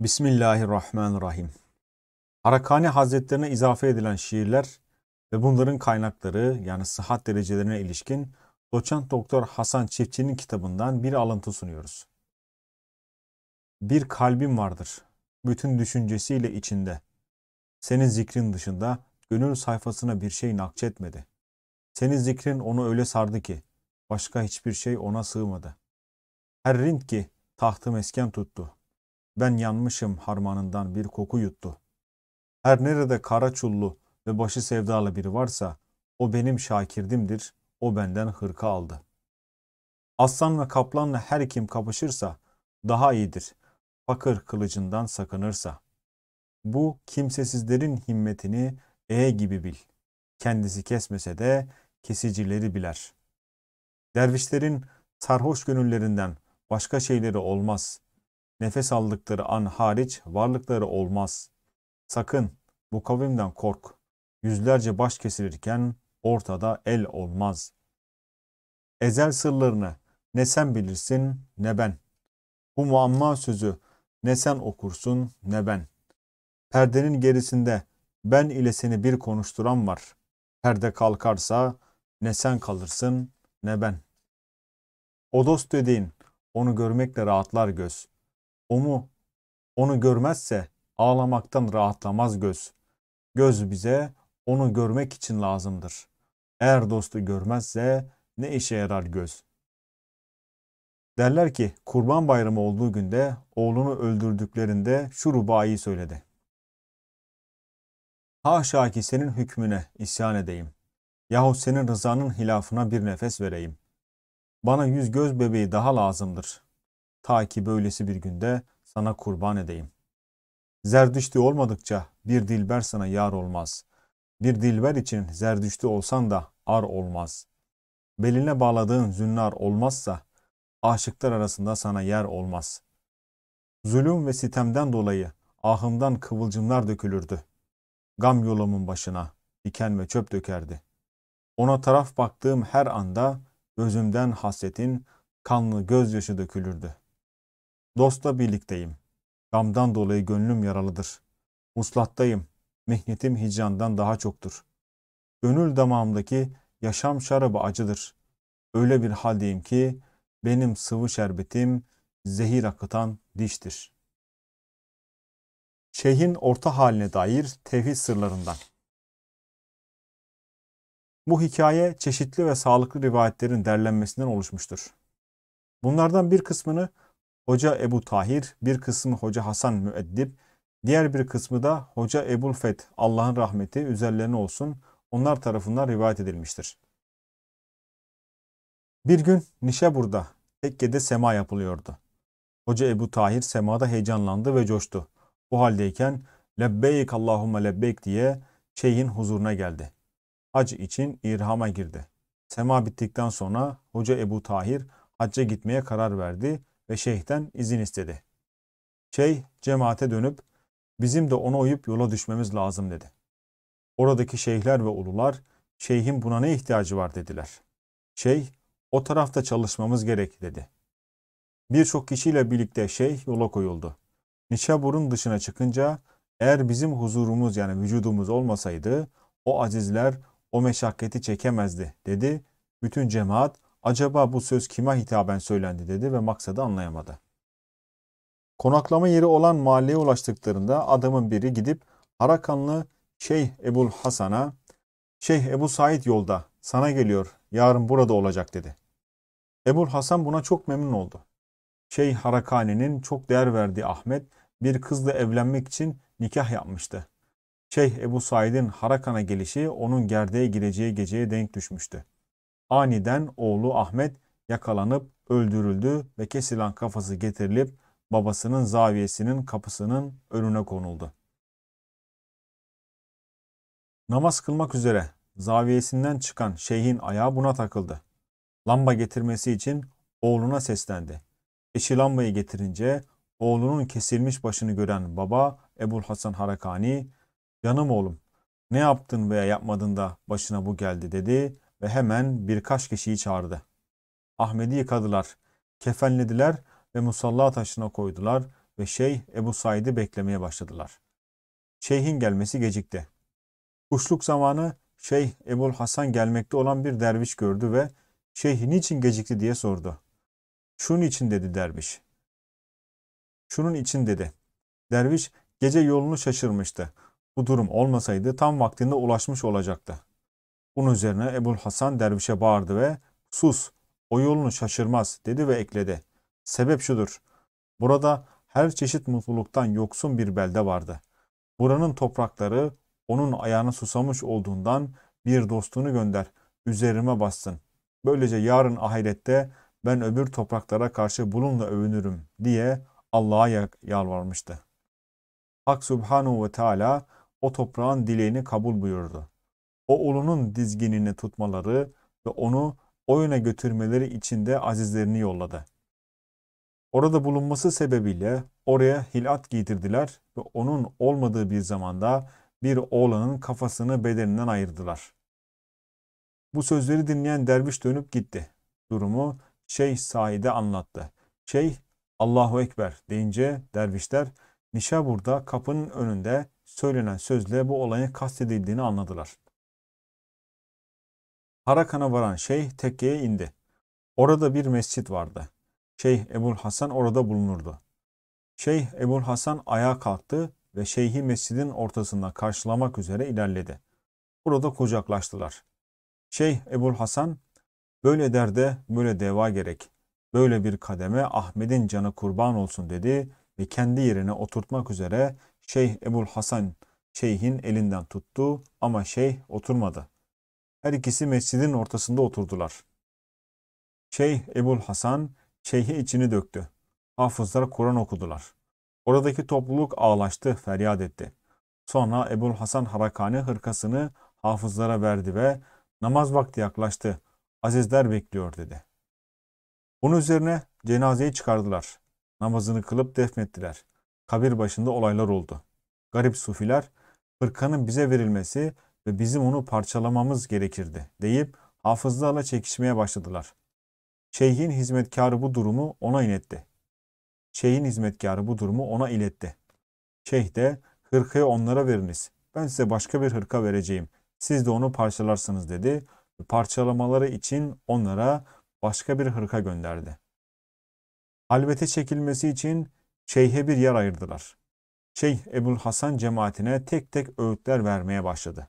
Bismillahirrahmanirrahim. Harakani Hazretlerine izafe edilen şiirler ve bunların kaynakları yani sıhhat derecelerine ilişkin doçent doktor Hasan Çiftçi'nin kitabından bir alıntı sunuyoruz. Bir kalbim vardır, bütün düşüncesiyle içinde. Senin zikrin dışında gönül sayfasına bir şey nakçetmedi. Senin zikrin onu öyle sardı ki, başka hiçbir şey ona sığmadı. Her rind ki tahtı mesken tuttu ben yanmışım harmanından bir koku yuttu. Her nerede kara çullu ve başı sevdalı biri varsa o benim şakirdimdir, o benden hırka aldı. Aslan ve kaplanla her kim kapışırsa daha iyidir, fakir kılıcından sakınırsa. Bu kimsesizlerin himmetini e gibi bil. Kendisi kesmese de kesicileri biler. Dervişlerin sarhoş gönüllerinden başka şeyleri olmaz. Nefes aldıkları an hariç varlıkları olmaz. Sakın bu kavimden kork. Yüzlerce baş kesilirken ortada el olmaz. Ezel sırlarını ne sen bilirsin ne ben. Bu muamma sözü ne sen okursun ne ben. Perdenin gerisinde ben ile seni bir konuşturan var. Perde kalkarsa ne sen kalırsın ne ben. O dost dediğin onu görmekle rahatlar göz. O mu? Onu görmezse ağlamaktan rahatlamaz göz. Göz bize onu görmek için lazımdır. Eğer dostu görmezse ne işe yarar göz? Derler ki kurban bayramı olduğu günde oğlunu öldürdüklerinde şu rubayı söyledi. Haşa ki senin hükmüne isyan edeyim. Yahut senin rızanın hilafına bir nefes vereyim. Bana yüz göz bebeği daha lazımdır. Ta ki böylesi bir günde sana kurban edeyim. Zerdüştü olmadıkça bir dilber sana yar olmaz. Bir dilber için zerdüştü olsan da ar olmaz. Beline bağladığın zünnar olmazsa aşıklar arasında sana yer olmaz. Zulüm ve sitemden dolayı ahımdan kıvılcımlar dökülürdü. Gam yolumun başına diken ve çöp dökerdi. Ona taraf baktığım her anda gözümden hasretin kanlı gözyaşı dökülürdü. Dostla birlikteyim. Gamdan dolayı gönlüm yaralıdır. Muslattayım. Mehnetim hicandan daha çoktur. Gönül damağımdaki yaşam şarabı acıdır. Öyle bir haldeyim ki benim sıvı şerbetim zehir akıtan diştir. Şeyhin orta haline dair tevhid sırlarından. Bu hikaye çeşitli ve sağlıklı rivayetlerin derlenmesinden oluşmuştur. Bunlardan bir kısmını Hoca Ebu Tahir, bir kısmı Hoca Hasan Müeddip, diğer bir kısmı da Hoca Ebu Fet, Allah'ın rahmeti üzerlerine olsun, onlar tarafından rivayet edilmiştir. Bir gün Nişebur'da tekkede sema yapılıyordu. Hoca Ebu Tahir semada heyecanlandı ve coştu. Bu haldeyken lebbeyk Allahümme lebbeyk diye şeyhin huzuruna geldi. Hac için irhama girdi. Sema bittikten sonra Hoca Ebu Tahir hacca gitmeye karar verdi ve şeyhten izin istedi. Şeyh cemaate dönüp bizim de ona uyup yola düşmemiz lazım dedi. Oradaki şeyhler ve ulular şeyhin buna ne ihtiyacı var dediler. Şeyh o tarafta çalışmamız gerek dedi. Birçok kişiyle birlikte şeyh yola koyuldu. Nişabur'un dışına çıkınca eğer bizim huzurumuz yani vücudumuz olmasaydı o azizler o meşakkati çekemezdi dedi. Bütün cemaat acaba bu söz kime hitaben söylendi dedi ve maksadı anlayamadı. Konaklama yeri olan mahalleye ulaştıklarında adamın biri gidip Harakanlı Şeyh Ebul Hasan'a Şeyh Ebu Said yolda sana geliyor yarın burada olacak dedi. Ebul Hasan buna çok memnun oldu. Şeyh Harakani'nin çok değer verdiği Ahmet bir kızla evlenmek için nikah yapmıştı. Şeyh Ebu Said'in Harakan'a gelişi onun gerdeğe gireceği geceye denk düşmüştü. Aniden oğlu Ahmet yakalanıp öldürüldü ve kesilen kafası getirilip babasının zaviyesinin kapısının önüne konuldu. Namaz kılmak üzere zaviyesinden çıkan şeyhin ayağı buna takıldı. Lamba getirmesi için oğluna seslendi. Eşi lambayı getirince oğlunun kesilmiş başını gören baba Ebul Hasan Harakani, ''Canım oğlum, ne yaptın veya yapmadın da başına bu geldi?'' dedi ve hemen birkaç kişiyi çağırdı. Ahmet'i yıkadılar, kefenlediler ve musalla taşına koydular ve Şeyh Ebu Said'i beklemeye başladılar. Şeyh'in gelmesi gecikti. Kuşluk zamanı Şeyh Ebul Hasan gelmekte olan bir derviş gördü ve Şeyh niçin gecikti diye sordu. Şunun için dedi derviş. Şunun için dedi. Derviş gece yolunu şaşırmıştı. Bu durum olmasaydı tam vaktinde ulaşmış olacaktı. Bunun üzerine Ebul Hasan dervişe bağırdı ve sus o yolunu şaşırmaz dedi ve ekledi. Sebep şudur. Burada her çeşit mutluluktan yoksun bir belde vardı. Buranın toprakları onun ayağını susamış olduğundan bir dostunu gönder, üzerime bassın. Böylece yarın ahirette ben öbür topraklara karşı bununla övünürüm diye Allah'a yalvarmıştı. Hak Subhanahu ve Teala o toprağın dileğini kabul buyurdu oğlunun dizginini tutmaları ve onu oyuna götürmeleri için de azizlerini yolladı. Orada bulunması sebebiyle oraya hilat giydirdiler ve onun olmadığı bir zamanda bir oğlanın kafasını bedeninden ayırdılar. Bu sözleri dinleyen derviş dönüp gitti. Durumu Şeyh Said'e anlattı. Şeyh Allahu Ekber deyince dervişler Nişabur'da kapının önünde söylenen sözle bu olayın kastedildiğini anladılar. Harakan'a varan şeyh tekkeye indi. Orada bir mescit vardı. Şeyh Ebul Hasan orada bulunurdu. Şeyh Ebul Hasan ayağa kalktı ve şeyhi mescidin ortasında karşılamak üzere ilerledi. Burada kucaklaştılar. Şeyh Ebul Hasan, böyle derde böyle deva gerek. Böyle bir kademe Ahmet'in canı kurban olsun dedi ve kendi yerine oturtmak üzere Şeyh Ebul Hasan şeyhin elinden tuttu ama şeyh oturmadı. Her ikisi mescidin ortasında oturdular. Şeyh Ebul Hasan Şeyhi içini döktü. Hafızlar Kur'an okudular. Oradaki topluluk ağlaştı, feryat etti. Sonra Ebul Hasan Harakane hırkasını hafızlara verdi ve namaz vakti yaklaştı. Azizler bekliyor dedi. Bunun üzerine cenazeyi çıkardılar. Namazını kılıp defnettiler. Kabir başında olaylar oldu. Garip sufiler, hırkanın bize verilmesi ve bizim onu parçalamamız gerekirdi deyip hafızlarla çekişmeye başladılar. Şeyhin hizmetkarı bu durumu ona iletti. Şeyhin hizmetkarı bu durumu ona iletti. Şeyh de hırkayı onlara veriniz. Ben size başka bir hırka vereceğim. Siz de onu parçalarsınız dedi. Parçalamaları için onlara başka bir hırka gönderdi. Halvete çekilmesi için şeyhe bir yer ayırdılar. Şeyh Ebul Hasan cemaatine tek tek öğütler vermeye başladı.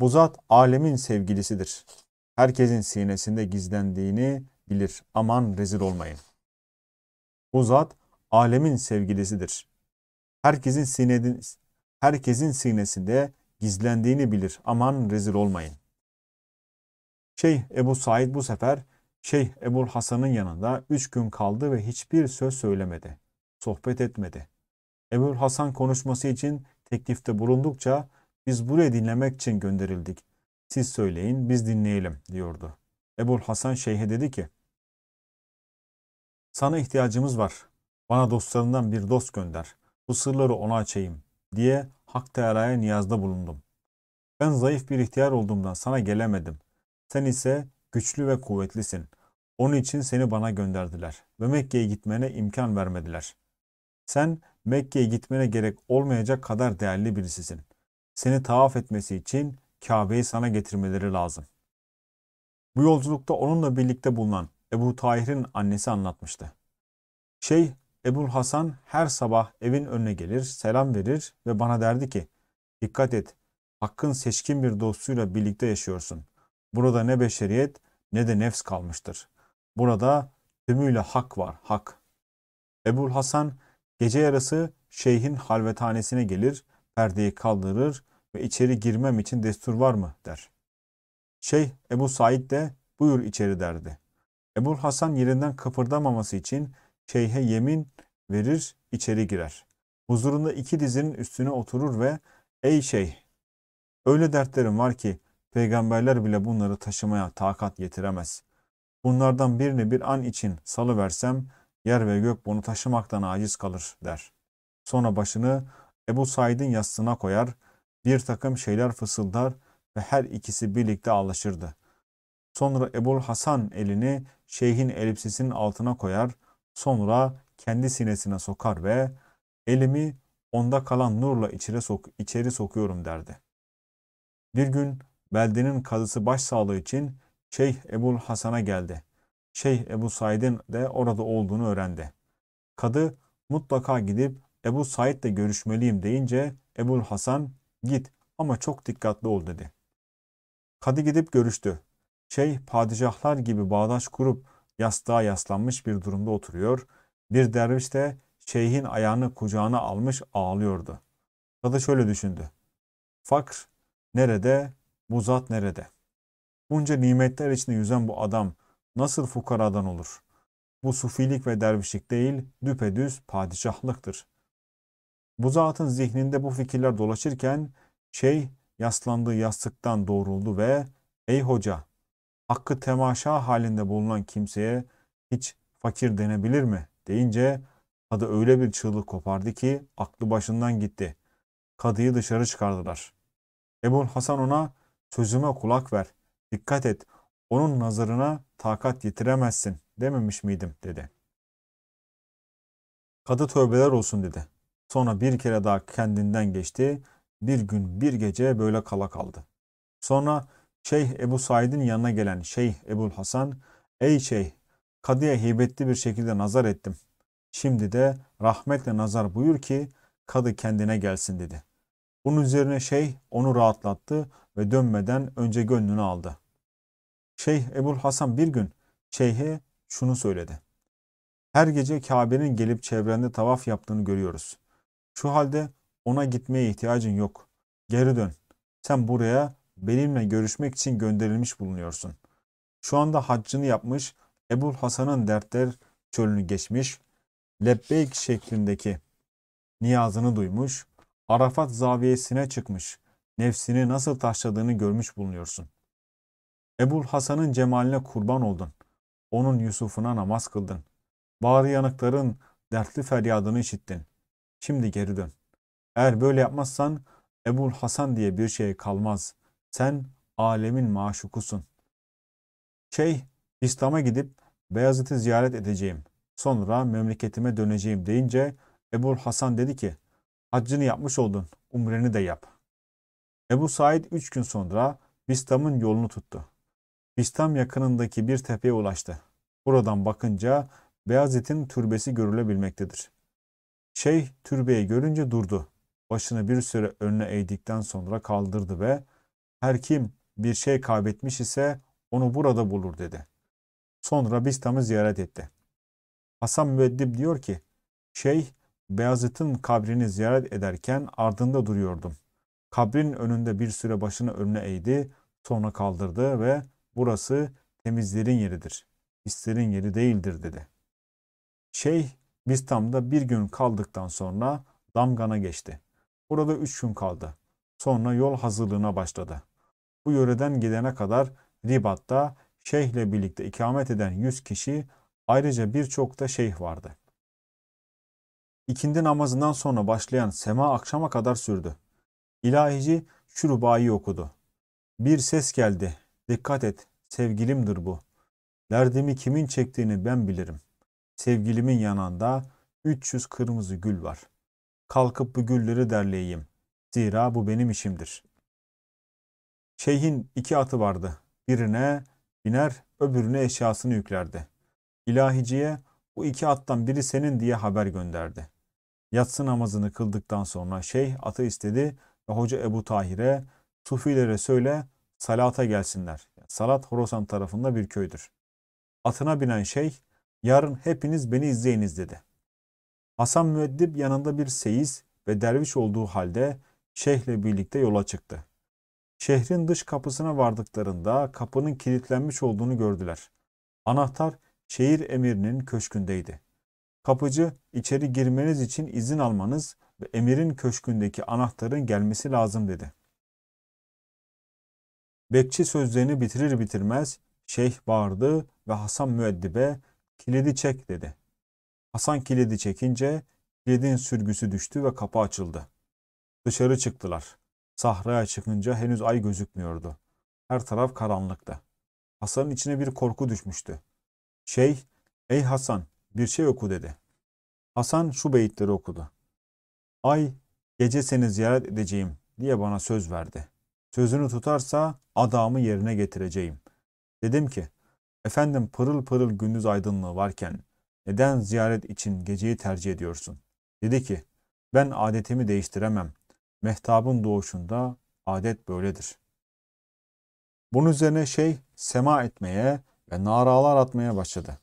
Bu zat alemin sevgilisidir. Herkesin sinesinde gizlendiğini bilir. Aman rezil olmayın. Bu zat alemin sevgilisidir. Herkesin sinedin, herkesin sinesinde gizlendiğini bilir. Aman rezil olmayın. Şeyh Ebu Said bu sefer Şeyh Ebul Hasan'ın yanında üç gün kaldı ve hiçbir söz söylemedi. Sohbet etmedi. Ebul Hasan konuşması için teklifte bulundukça biz buraya dinlemek için gönderildik. Siz söyleyin biz dinleyelim diyordu. Ebul Hasan Şeyh'e dedi ki Sana ihtiyacımız var. Bana dostlarından bir dost gönder. Bu sırları ona açayım diye Hak Teala'ya niyazda bulundum. Ben zayıf bir ihtiyar olduğumdan sana gelemedim. Sen ise güçlü ve kuvvetlisin. Onun için seni bana gönderdiler ve Mekke'ye gitmene imkan vermediler. Sen Mekke'ye gitmene gerek olmayacak kadar değerli birisisin seni tavaf etmesi için Kabe'yi sana getirmeleri lazım. Bu yolculukta onunla birlikte bulunan Ebu Tahir'in annesi anlatmıştı. Şey Ebu Hasan her sabah evin önüne gelir, selam verir ve bana derdi ki Dikkat et, hakkın seçkin bir dostuyla birlikte yaşıyorsun. Burada ne beşeriyet ne de nefs kalmıştır. Burada tümüyle hak var, hak. Ebu Hasan gece yarısı şeyhin halvethanesine gelir perdeyi kaldırır ve içeri girmem için destur var mı der. Şey, Ebu Said de buyur içeri derdi. Ebu Hasan yerinden kıpırdamaması için şeyhe yemin verir içeri girer. Huzurunda iki dizinin üstüne oturur ve ey şeyh öyle dertlerim var ki peygamberler bile bunları taşımaya takat getiremez. Bunlardan birini bir an için salıversem yer ve gök bunu taşımaktan aciz kalır der. Sonra başını Ebu Said'in yastığına koyar, bir takım şeyler fısıldar ve her ikisi birlikte ağlaşırdı. Sonra Ebul Hasan elini şeyhin elipsisinin altına koyar, sonra kendi sinesine sokar ve elimi onda kalan nurla içeri, sok içeri sokuyorum derdi. Bir gün beldenin kadısı başsağlığı için Şeyh Ebul Hasan'a geldi. Şeyh Ebu Said'in de orada olduğunu öğrendi. Kadı mutlaka gidip Ebu Said de görüşmeliyim deyince Ebul Hasan git ama çok dikkatli ol dedi. Kadı gidip görüştü. Şeyh padişahlar gibi bağdaş kurup yastığa yaslanmış bir durumda oturuyor. Bir derviş de şeyhin ayağını kucağına almış ağlıyordu. Kadı şöyle düşündü. Fakr nerede, bu zat nerede? Bunca nimetler içinde yüzen bu adam nasıl fukaradan olur? Bu sufilik ve dervişlik değil, düpedüz padişahlıktır. Bu zatın zihninde bu fikirler dolaşırken şey yaslandığı yastıktan doğruldu ve ''Ey hoca, hakkı temaşa halinde bulunan kimseye hiç fakir denebilir mi?'' deyince kadı öyle bir çığlık kopardı ki aklı başından gitti. Kadıyı dışarı çıkardılar. Ebu Hasan ona ''Sözüme kulak ver, dikkat et, onun nazarına takat yetiremezsin dememiş miydim?'' dedi. Kadı tövbeler olsun dedi. Sonra bir kere daha kendinden geçti. Bir gün bir gece böyle kala kaldı. Sonra Şeyh Ebu Said'in yanına gelen Şeyh Ebul Hasan, Ey Şeyh, kadıya heybetli bir şekilde nazar ettim. Şimdi de rahmetle nazar buyur ki kadı kendine gelsin dedi. Bunun üzerine şeyh onu rahatlattı ve dönmeden önce gönlünü aldı. Şeyh Ebul Hasan bir gün şeyhe şunu söyledi. Her gece Kabe'nin gelip çevrende tavaf yaptığını görüyoruz. Şu halde ona gitmeye ihtiyacın yok. Geri dön. Sen buraya benimle görüşmek için gönderilmiş bulunuyorsun. Şu anda haccını yapmış, Ebul Hasan'ın dertler çölünü geçmiş, lebbeyk şeklindeki niyazını duymuş, Arafat zaviyesine çıkmış, nefsini nasıl taşladığını görmüş bulunuyorsun. Ebul Hasan'ın cemaline kurban oldun. Onun Yusuf'una namaz kıldın. Bağrı yanıkların dertli feryadını işittin. Şimdi geri dön. Eğer böyle yapmazsan Ebul Hasan diye bir şey kalmaz. Sen alemin maşukusun. Şeyh İslam'a gidip Beyazıt'ı ziyaret edeceğim. Sonra memleketime döneceğim deyince Ebul Hasan dedi ki haccını yapmış oldun umreni de yap. Ebu Said üç gün sonra Bistam'ın yolunu tuttu. Bistam yakınındaki bir tepeye ulaştı. Buradan bakınca Beyazıt'in türbesi görülebilmektedir. Şeyh türbeyi görünce durdu. Başını bir süre önüne eğdikten sonra kaldırdı ve her kim bir şey kaybetmiş ise onu burada bulur dedi. Sonra Bistam'ı ziyaret etti. Hasan Müeddib diyor ki, Şeyh Beyazıt'ın kabrini ziyaret ederken ardında duruyordum. Kabrin önünde bir süre başını önüne eğdi, sonra kaldırdı ve burası temizlerin yeridir, pislerin yeri değildir dedi. Şeyh biz tam da bir gün kaldıktan sonra Damgan'a geçti. Burada üç gün kaldı. Sonra yol hazırlığına başladı. Bu yöreden gidene kadar Ribat'ta ile birlikte ikamet eden 100 kişi ayrıca birçok da şeyh vardı. İkindi namazından sonra başlayan sema akşama kadar sürdü. İlahici şurubayı okudu. Bir ses geldi. Dikkat et, sevgilimdir bu. Derdimi kimin çektiğini ben bilirim. Sevgilimin yanında 300 kırmızı gül var. Kalkıp bu gülleri derleyeyim. Zira bu benim işimdir. Şeyhin iki atı vardı. Birine biner, öbürüne eşyasını yüklerdi. İlahiciye bu iki attan biri senin diye haber gönderdi. Yatsı namazını kıldıktan sonra şeyh atı istedi ve hoca Ebu Tahir'e Sufilere söyle salata gelsinler. Salat Horasan tarafında bir köydür. Atına binen şeyh Yarın hepiniz beni izleyiniz dedi. Hasan müeddip yanında bir seyis ve derviş olduğu halde şeyhle birlikte yola çıktı. Şehrin dış kapısına vardıklarında kapının kilitlenmiş olduğunu gördüler. Anahtar şehir emirinin köşkündeydi. Kapıcı içeri girmeniz için izin almanız ve emirin köşkündeki anahtarın gelmesi lazım dedi. Bekçi sözlerini bitirir bitirmez şeyh bağırdı ve Hasan müeddibe Kilidi çek dedi. Hasan kilidi çekince kilidin sürgüsü düştü ve kapı açıldı. Dışarı çıktılar. Sahraya çıkınca henüz ay gözükmüyordu. Her taraf karanlıktı. Hasan'ın içine bir korku düşmüştü. Şey, ey Hasan bir şey oku dedi. Hasan şu beyitleri okudu. Ay gece seni ziyaret edeceğim diye bana söz verdi. Sözünü tutarsa adamı yerine getireceğim. Dedim ki Efendim pırıl pırıl gündüz aydınlığı varken neden ziyaret için geceyi tercih ediyorsun? Dedi ki ben adetimi değiştiremem. Mehtabın doğuşunda adet böyledir. Bunun üzerine şey sema etmeye ve naralar atmaya başladı.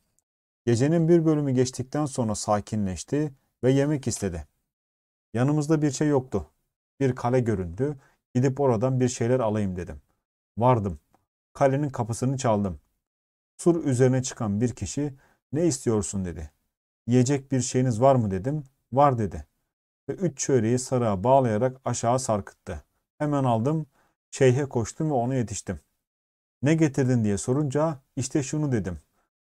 Gecenin bir bölümü geçtikten sonra sakinleşti ve yemek istedi. Yanımızda bir şey yoktu. Bir kale göründü. Gidip oradan bir şeyler alayım dedim. Vardım. Kalenin kapısını çaldım. Sur üzerine çıkan bir kişi ne istiyorsun dedi. Yiyecek bir şeyiniz var mı dedim. Var dedi. Ve üç çöreği sarığa bağlayarak aşağı sarkıttı. Hemen aldım. Şeyhe koştum ve onu yetiştim. Ne getirdin diye sorunca işte şunu dedim.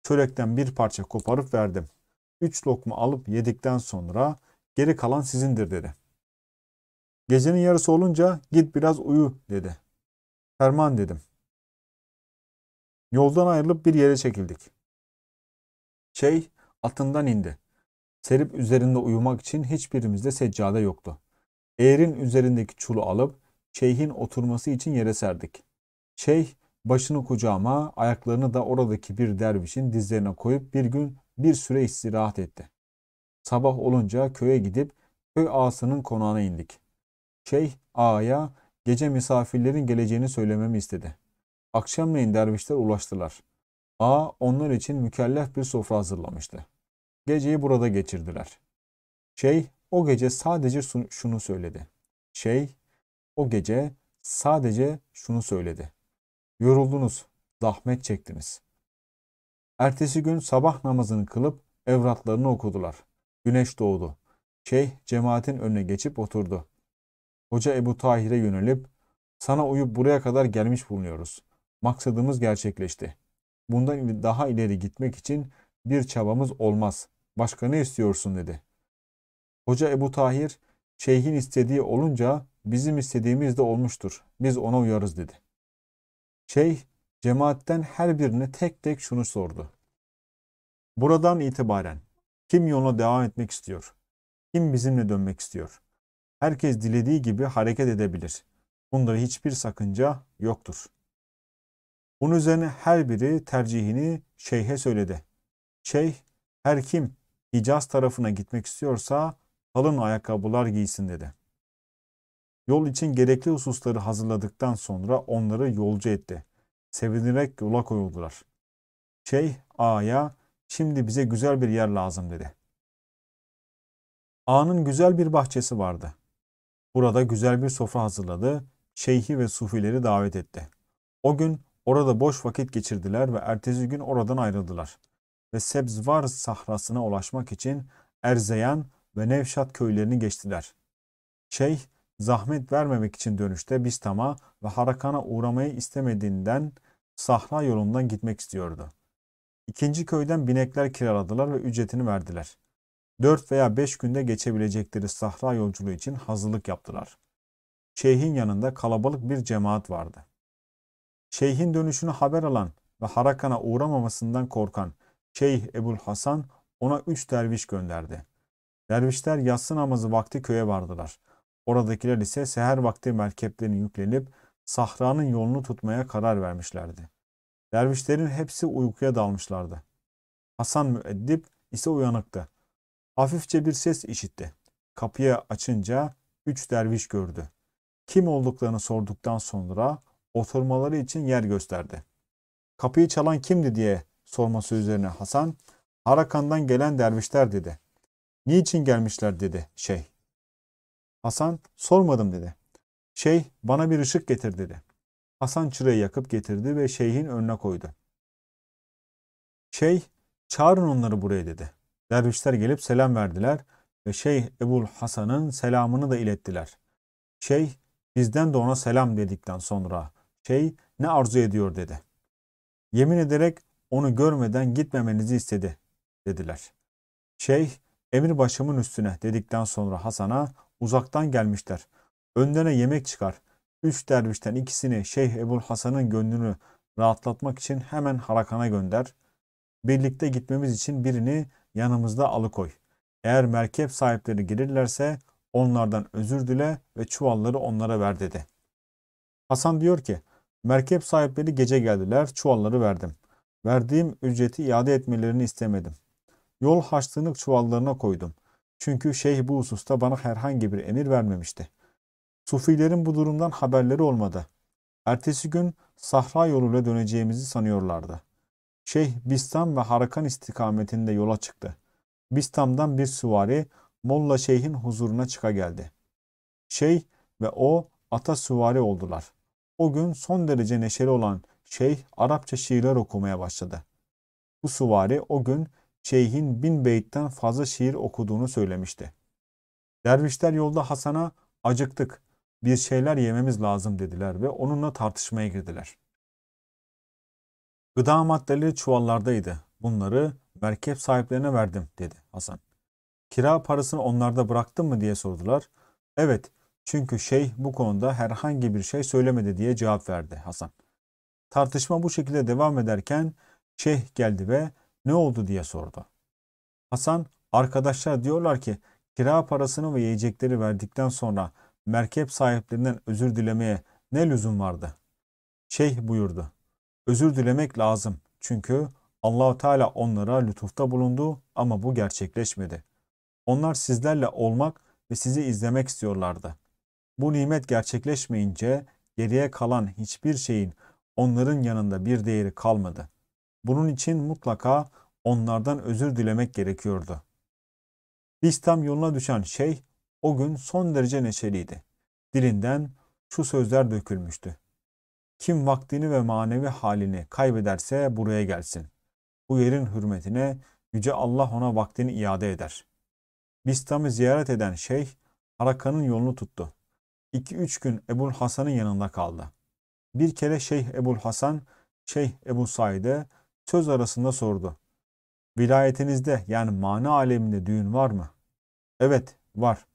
Çörekten bir parça koparıp verdim. Üç lokma alıp yedikten sonra geri kalan sizindir dedi. Gecenin yarısı olunca git biraz uyu dedi. Ferman dedim. Yoldan ayrılıp bir yere çekildik. Şey atından indi. Serip üzerinde uyumak için hiçbirimizde seccade yoktu. Eğrin üzerindeki çulu alıp şeyhin oturması için yere serdik. Şeyh başını kucağıma, ayaklarını da oradaki bir dervişin dizlerine koyup bir gün bir süre istirahat etti. Sabah olunca köye gidip köy ağasının konağına indik. Şeyh ağaya gece misafirlerin geleceğini söylememi istedi. Akşamleyin dervişler ulaştılar. A onlar için mükellef bir sofra hazırlamıştı. Geceyi burada geçirdiler. Şey, o gece sadece şunu söyledi. Şey, o gece sadece şunu söyledi. Yoruldunuz, zahmet çektiniz. Ertesi gün sabah namazını kılıp evratlarını okudular. Güneş doğdu. Şeyh cemaatin önüne geçip oturdu. Hoca Ebu Tahir'e yönelip sana uyup buraya kadar gelmiş bulunuyoruz. Maksadımız gerçekleşti. Bundan daha ileri gitmek için bir çabamız olmaz. Başka ne istiyorsun dedi. Hoca Ebu Tahir, şeyhin istediği olunca bizim istediğimiz de olmuştur. Biz ona uyarız dedi. Şeyh cemaatten her birine tek tek şunu sordu. Buradan itibaren kim yoluna devam etmek istiyor? Kim bizimle dönmek istiyor? Herkes dilediği gibi hareket edebilir. Bunda hiçbir sakınca yoktur. Bunun üzerine her biri tercihini şeyhe söyledi. Şeyh her kim Hicaz tarafına gitmek istiyorsa kalın ayakkabılar giysin dedi. Yol için gerekli hususları hazırladıktan sonra onları yolcu etti. Sevinerek yola koyuldular. Şeyh A'ya şimdi bize güzel bir yer lazım dedi. A'nın güzel bir bahçesi vardı. Burada güzel bir sofra hazırladı. Şeyhi ve sufileri davet etti. O gün Orada boş vakit geçirdiler ve ertesi gün oradan ayrıldılar. Ve Sebzvar sahrasına ulaşmak için Erzeyan ve Nevşat köylerini geçtiler. Şeyh zahmet vermemek için dönüşte Bistam'a ve Harakan'a uğramayı istemediğinden sahra yolundan gitmek istiyordu. İkinci köyden binekler kiraladılar ve ücretini verdiler. Dört veya beş günde geçebilecekleri sahra yolculuğu için hazırlık yaptılar. Şeyhin yanında kalabalık bir cemaat vardı. Şeyhin dönüşünü haber alan ve Harakan'a uğramamasından korkan Şeyh Ebul Hasan ona üç derviş gönderdi. Dervişler yatsı namazı vakti köye vardılar. Oradakiler ise seher vakti merkeplerini yüklenip sahranın yolunu tutmaya karar vermişlerdi. Dervişlerin hepsi uykuya dalmışlardı. Hasan müeddip ise uyanıktı. Hafifçe bir ses işitti. Kapıyı açınca üç derviş gördü. Kim olduklarını sorduktan sonra oturmaları için yer gösterdi. Kapıyı çalan kimdi diye sorması üzerine Hasan, Harakan'dan gelen dervişler dedi. Niçin gelmişler dedi şey. Hasan sormadım dedi. Şey bana bir ışık getir dedi. Hasan çırayı yakıp getirdi ve şeyhin önüne koydu. Şey çağırın onları buraya dedi. Dervişler gelip selam verdiler ve Şey Ebul Hasan'ın selamını da ilettiler. Şey bizden de ona selam dedikten sonra şey ne arzu ediyor dedi. Yemin ederek onu görmeden gitmemenizi istedi dediler. Şeyh emir başımın üstüne dedikten sonra Hasan'a uzaktan gelmişler. Önlerine yemek çıkar. Üç dervişten ikisini Şeyh Ebul Hasan'ın gönlünü rahatlatmak için hemen Harakan'a gönder. Birlikte gitmemiz için birini yanımızda alıkoy. Eğer merkep sahipleri gelirlerse onlardan özür dile ve çuvalları onlara ver dedi. Hasan diyor ki Merkep sahipleri gece geldiler, çuvalları verdim. Verdiğim ücreti iade etmelerini istemedim. Yol haçlılık çuvallarına koydum. Çünkü şeyh bu hususta bana herhangi bir emir vermemişti. Sufilerin bu durumdan haberleri olmadı. Ertesi gün sahra yoluyla döneceğimizi sanıyorlardı. Şeyh Bistam ve Harakan istikametinde yola çıktı. Bistam'dan bir süvari Molla Şeyh'in huzuruna çıka geldi. Şeyh ve o ata süvari oldular. O gün son derece neşeli olan şeyh Arapça şiirler okumaya başladı. Bu suvari o gün şeyhin bin beytten fazla şiir okuduğunu söylemişti. Dervişler yolda Hasan'a acıktık bir şeyler yememiz lazım dediler ve onunla tartışmaya girdiler. Gıda maddeleri çuvallardaydı. Bunları merkep sahiplerine verdim dedi Hasan. Kira parasını onlarda bıraktın mı diye sordular. Evet çünkü şeyh bu konuda herhangi bir şey söylemedi diye cevap verdi Hasan. Tartışma bu şekilde devam ederken şeyh geldi ve ne oldu diye sordu. Hasan arkadaşlar diyorlar ki kira parasını ve yiyecekleri verdikten sonra merkep sahiplerinden özür dilemeye ne lüzum vardı? Şeyh buyurdu. Özür dilemek lazım çünkü Allahu Teala onlara lütufta bulundu ama bu gerçekleşmedi. Onlar sizlerle olmak ve sizi izlemek istiyorlardı. Bu nimet gerçekleşmeyince geriye kalan hiçbir şeyin onların yanında bir değeri kalmadı. Bunun için mutlaka onlardan özür dilemek gerekiyordu. Biz yoluna düşen şey o gün son derece neşeliydi. Dilinden şu sözler dökülmüştü. Kim vaktini ve manevi halini kaybederse buraya gelsin. Bu yerin hürmetine Yüce Allah ona vaktini iade eder. Bistam'ı ziyaret eden şeyh Haraka'nın yolunu tuttu. 2-3 gün Ebul Hasan'ın yanında kaldı. Bir kere Şeyh Ebul Hasan, Şeyh Ebu Said'e söz arasında sordu. Vilayetinizde yani mana aleminde düğün var mı? Evet var.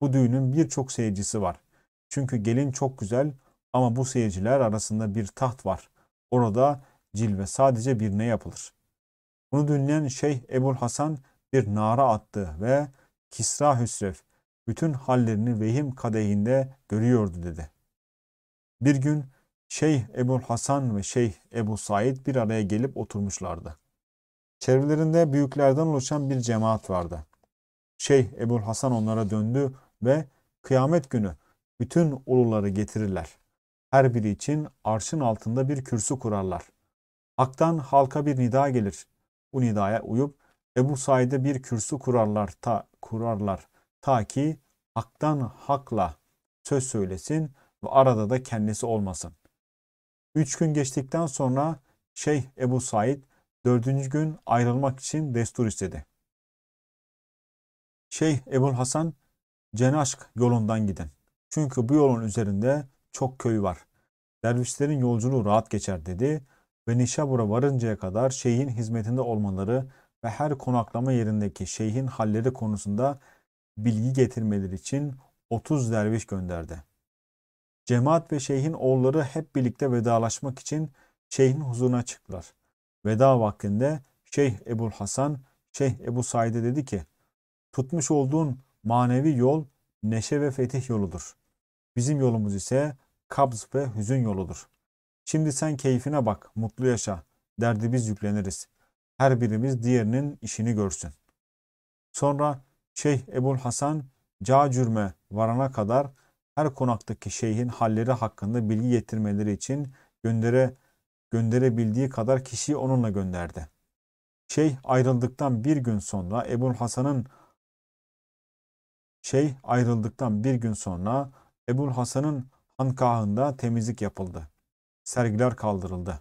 Bu düğünün birçok seyircisi var. Çünkü gelin çok güzel ama bu seyirciler arasında bir taht var. Orada cilve sadece birine yapılır. Bunu dinleyen Şeyh Ebul Hasan bir nara attı ve Kisra Hüsrev bütün hallerini vehim kadehinde görüyordu dedi. Bir gün Şeyh Ebu Hasan ve Şeyh Ebu Said bir araya gelip oturmuşlardı. Çevrelerinde büyüklerden oluşan bir cemaat vardı. Şeyh Ebu Hasan onlara döndü ve kıyamet günü bütün uluları getirirler. Her biri için arşın altında bir kürsü kurarlar. Hak'tan halka bir nida gelir. Bu nidaya uyup Ebu Said'e bir kürsü kurarlar ta kurarlar. Ta ki haktan hakla söz söylesin ve arada da kendisi olmasın. Üç gün geçtikten sonra Şeyh Ebu Said dördüncü gün ayrılmak için destur istedi. Şeyh Ebu Hasan Cenaşk yolundan gidin. Çünkü bu yolun üzerinde çok köy var. Dervişlerin yolculuğu rahat geçer dedi ve Nişabur'a varıncaya kadar şeyhin hizmetinde olmaları ve her konaklama yerindeki şeyhin halleri konusunda bilgi getirmeleri için 30 derviş gönderdi. Cemaat ve şeyhin oğulları hep birlikte vedalaşmak için şeyhin huzuruna çıktılar. Veda vaktinde Şeyh Ebu Hasan, Şeyh Ebu Said'e dedi ki, tutmuş olduğun manevi yol neşe ve fetih yoludur. Bizim yolumuz ise kabz ve hüzün yoludur. Şimdi sen keyfine bak, mutlu yaşa, derdi biz yükleniriz. Her birimiz diğerinin işini görsün. Sonra Şeyh Ebul Hasan Cacürme varana kadar her konaktaki şeyhin halleri hakkında bilgi getirmeleri için göndere, gönderebildiği kadar kişiyi onunla gönderdi. Şeyh ayrıldıktan bir gün sonra Ebul Hasan'ın şey ayrıldıktan bir gün sonra Ebul Hasan'ın hankahında temizlik yapıldı. Sergiler kaldırıldı.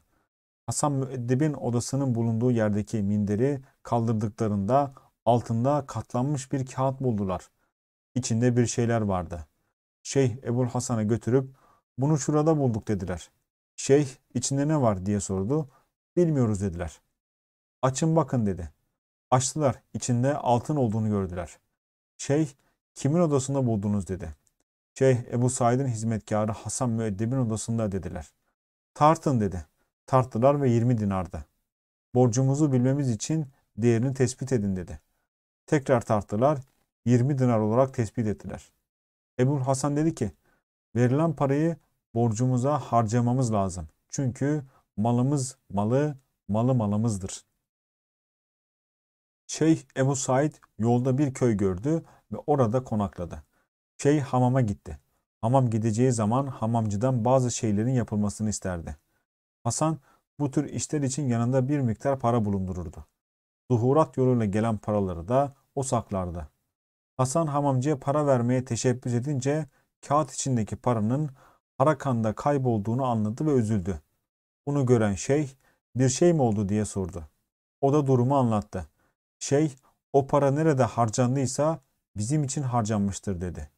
Hasan müeddibin odasının bulunduğu yerdeki minderi kaldırdıklarında altında katlanmış bir kağıt buldular. İçinde bir şeyler vardı. Şeyh Ebul Hasan'a götürüp bunu şurada bulduk dediler. Şeyh içinde ne var diye sordu. Bilmiyoruz dediler. Açın bakın dedi. Açtılar içinde altın olduğunu gördüler. Şeyh kimin odasında buldunuz dedi. Şeyh Ebu Said'in hizmetkarı Hasan Müeddeb'in odasında dediler. Tartın dedi. Tarttılar ve 20 dinardı. Borcumuzu bilmemiz için değerini tespit edin dedi. Tekrar tarttılar. 20 dinar olarak tespit ettiler. Ebu Hasan dedi ki verilen parayı borcumuza harcamamız lazım. Çünkü malımız malı, malı malımızdır. Şeyh Ebu Said yolda bir köy gördü ve orada konakladı. Şeyh hamama gitti. Hamam gideceği zaman hamamcıdan bazı şeylerin yapılmasını isterdi. Hasan bu tür işler için yanında bir miktar para bulundururdu. Zuhurat yoluyla gelen paraları da o saklardı. Hasan hamamcıya para vermeye teşebbüs edince kağıt içindeki paranın Harakan'da kaybolduğunu anladı ve üzüldü. Bunu gören Şeyh bir şey mi oldu diye sordu. O da durumu anlattı. Şey o para nerede harcandıysa bizim için harcanmıştır dedi.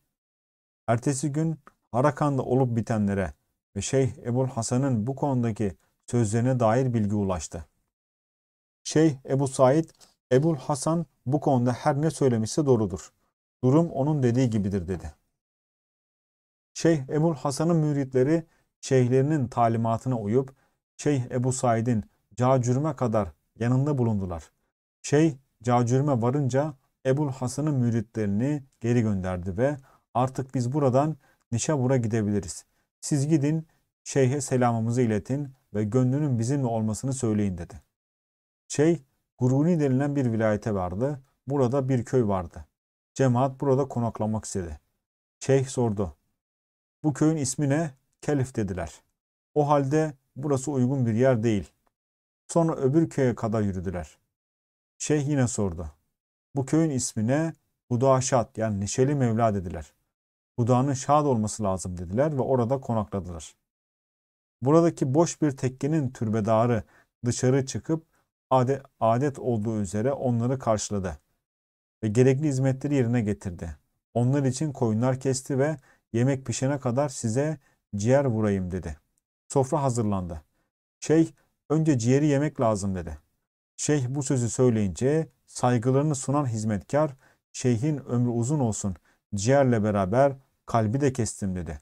Ertesi gün Harakan'da olup bitenlere ve Şeyh Ebul Hasan'ın bu konudaki sözlerine dair bilgi ulaştı. Şeyh Ebu Said Ebul Hasan bu konuda her ne söylemişse doğrudur. Durum onun dediği gibidir dedi. Şeyh Ebul Hasan'ın müritleri şeyhlerinin talimatına uyup Şeyh Ebu Said'in Cacürme kadar yanında bulundular. Şeyh Cacürme varınca Ebul Hasan'ın müritlerini geri gönderdi ve artık biz buradan Nişabur'a gidebiliriz. Siz gidin şeyhe selamımızı iletin ve gönlünün bizimle olmasını söyleyin dedi. Şeyh Huruni denilen bir vilayete vardı. Burada bir köy vardı. Cemaat burada konaklamak istedi. Şeyh sordu. Bu köyün ismi ne? Kelif dediler. O halde burası uygun bir yer değil. Sonra öbür köye kadar yürüdüler. Şeyh yine sordu. Bu köyün ismi ne? Hudaşat yani Neşeli Mevla dediler. Huda'nın şad olması lazım dediler ve orada konakladılar. Buradaki boş bir tekkenin türbedarı dışarı çıkıp adet, adet olduğu üzere onları karşıladı ve gerekli hizmetleri yerine getirdi. Onlar için koyunlar kesti ve yemek pişene kadar size ciğer vurayım dedi. Sofra hazırlandı. Şeyh önce ciğeri yemek lazım dedi. Şeyh bu sözü söyleyince saygılarını sunan hizmetkar şeyhin ömrü uzun olsun ciğerle beraber kalbi de kestim dedi.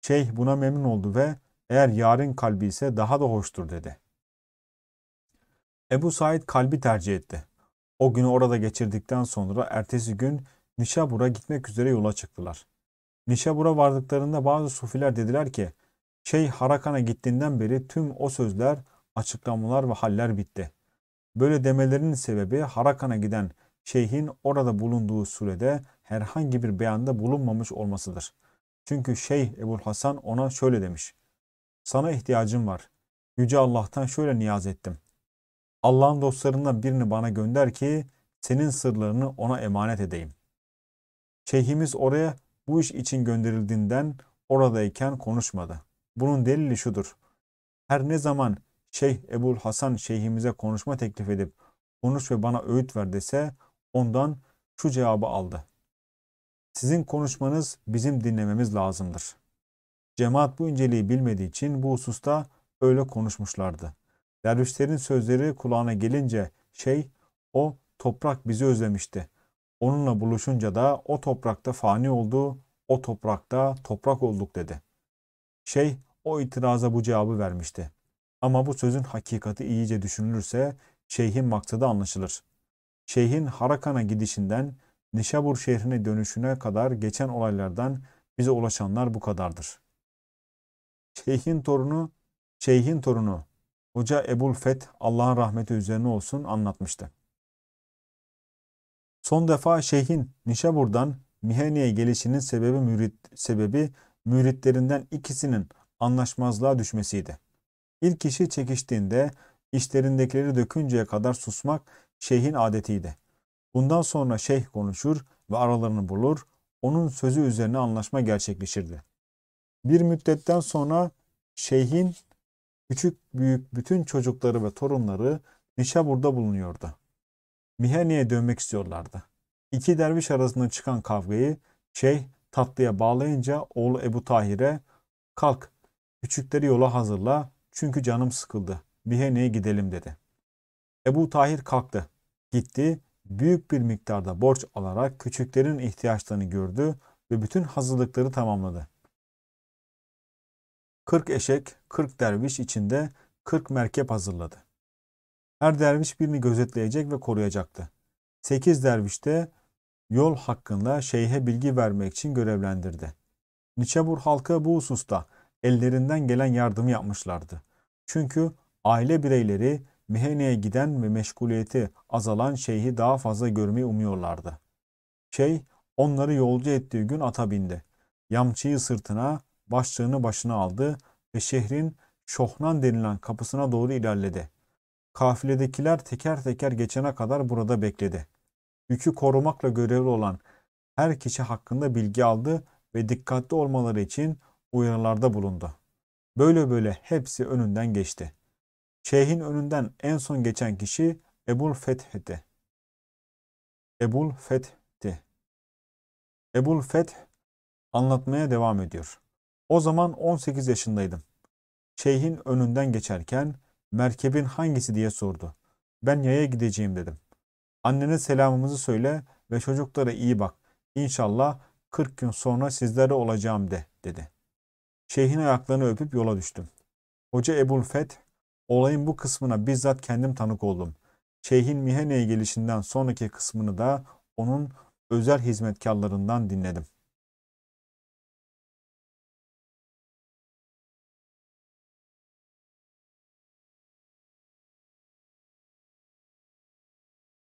Şeyh buna memnun oldu ve eğer yarın kalbi ise daha da hoştur dedi. Ebu Said kalbi tercih etti. O günü orada geçirdikten sonra ertesi gün Nişabur'a gitmek üzere yola çıktılar. Nişabur'a vardıklarında bazı sufiler dediler ki Şeyh Harakan'a gittiğinden beri tüm o sözler, açıklamalar ve haller bitti. Böyle demelerinin sebebi Harakan'a giden şeyhin orada bulunduğu sürede herhangi bir beyanda bulunmamış olmasıdır. Çünkü Şeyh Ebul Hasan ona şöyle demiş. Sana ihtiyacım var. Yüce Allah'tan şöyle niyaz ettim. Allah'ın dostlarından birini bana gönder ki senin sırlarını ona emanet edeyim. Şeyhimiz oraya bu iş için gönderildiğinden oradayken konuşmadı. Bunun delili şudur. Her ne zaman Şeyh Ebul Hasan şeyhimize konuşma teklif edip konuş ve bana öğüt ver dese ondan şu cevabı aldı. Sizin konuşmanız bizim dinlememiz lazımdır. Cemaat bu inceliği bilmediği için bu hususta öyle konuşmuşlardı. Dervişlerin sözleri kulağına gelince şey o toprak bizi özlemişti. Onunla buluşunca da o toprakta fani oldu, o toprakta toprak olduk dedi. Şey o itiraza bu cevabı vermişti. Ama bu sözün hakikati iyice düşünülürse şeyhin maksadı anlaşılır. Şeyhin Harakan'a gidişinden Nişabur şehrine dönüşüne kadar geçen olaylardan bize ulaşanlar bu kadardır. Şeyhin torunu, şeyhin torunu Hoca Ebul Feth Allah'ın rahmeti üzerine olsun anlatmıştı. Son defa şeyhin Nişabur'dan Miheni'ye gelişinin sebebi, mürit, sebebi müritlerinden ikisinin anlaşmazlığa düşmesiydi. İlk kişi çekiştiğinde işlerindekileri dökünceye kadar susmak şeyhin adetiydi. Bundan sonra şeyh konuşur ve aralarını bulur, onun sözü üzerine anlaşma gerçekleşirdi. Bir müddetten sonra şeyhin küçük büyük bütün çocukları ve torunları Nişabur'da bulunuyordu. Mihene'ye dönmek istiyorlardı. İki derviş arasında çıkan kavgayı Şeyh tatlıya bağlayınca oğlu Ebu Tahir'e kalk küçükleri yola hazırla çünkü canım sıkıldı. Mihene'ye gidelim dedi. Ebu Tahir kalktı. Gitti büyük bir miktarda borç alarak küçüklerin ihtiyaçlarını gördü ve bütün hazırlıkları tamamladı. 40 eşek, 40 derviş içinde 40 merkep hazırladı. Her derviş birini gözetleyecek ve koruyacaktı. 8 derviş de yol hakkında şeyhe bilgi vermek için görevlendirdi. Niçebur halkı bu hususta ellerinden gelen yardımı yapmışlardı. Çünkü aile bireyleri Mihene'ye giden ve meşguliyeti azalan şeyhi daha fazla görmeyi umuyorlardı. Şeyh onları yolcu ettiği gün ata bindi. Yamçıyı sırtına, başlığını başına aldı ve şehrin Şohnan denilen kapısına doğru ilerledi. Kafiledekiler teker teker geçene kadar burada bekledi. Yükü korumakla görevli olan her kişi hakkında bilgi aldı ve dikkatli olmaları için uyarılarda bulundu. Böyle böyle hepsi önünden geçti. Şeyhin önünden en son geçen kişi Ebul Feth'ti. Ebul Feth'ti. Ebul Feth anlatmaya devam ediyor. O zaman 18 yaşındaydım. Şeyhin önünden geçerken merkebin hangisi diye sordu. Ben yaya gideceğim dedim. Annene selamımızı söyle ve çocuklara iyi bak. İnşallah 40 gün sonra sizlere olacağım de dedi. Şeyhin ayaklarını öpüp yola düştüm. Hoca Ebul Feth, olayın bu kısmına bizzat kendim tanık oldum. Şeyhin Mihene'ye gelişinden sonraki kısmını da onun özel hizmetkarlarından dinledim.